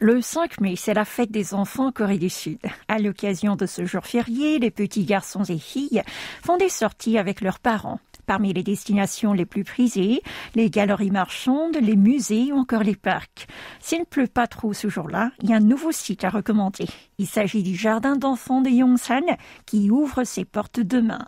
Le 5 mai, c'est la fête des enfants Corée du Sud. À l'occasion de ce jour férié, les petits garçons et filles font des sorties avec leurs parents. Parmi les destinations les plus prisées, les galeries marchandes, les musées ou encore les parcs. S'il ne pleut pas trop ce jour-là, il y a un nouveau site à recommander. Il s'agit du jardin d'enfants de Yongsan qui ouvre ses portes demain.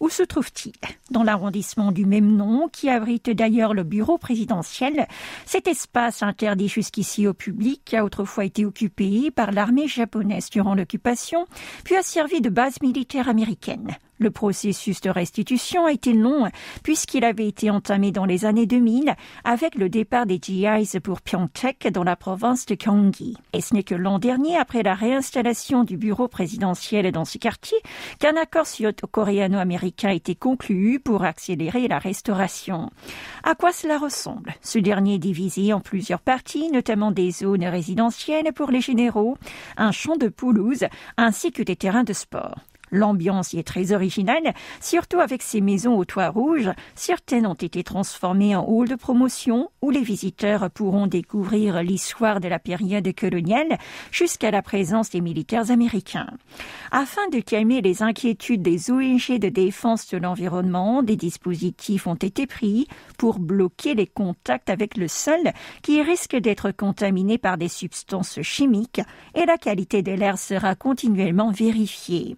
Où se trouve-t-il Dans l'arrondissement du même nom, qui abrite d'ailleurs le bureau présidentiel, cet espace interdit jusqu'ici au public a autrefois été occupé par l'armée japonaise durant l'occupation, puis a servi de base militaire américaine. Le processus de restitution a été long puisqu'il avait été entamé dans les années 2000 avec le départ des GIs pour Pyeongtaek dans la province de Gyeonggi. Et ce n'est que l'an dernier, après la réinstallation du bureau présidentiel dans ce quartier, qu'un accord sud-coréano-américain a été conclu pour accélérer la restauration. À quoi cela ressemble Ce dernier est divisé en plusieurs parties, notamment des zones résidentielles pour les généraux, un champ de pelouse ainsi que des terrains de sport. L'ambiance y est très originale, surtout avec ces maisons au toit rouge. Certaines ont été transformées en hall de promotion où les visiteurs pourront découvrir l'histoire de la période coloniale jusqu'à la présence des militaires américains. Afin de calmer les inquiétudes des ONG de défense de l'environnement, des dispositifs ont été pris pour bloquer les contacts avec le sol qui risque d'être contaminé par des substances chimiques et la qualité de l'air sera continuellement vérifiée.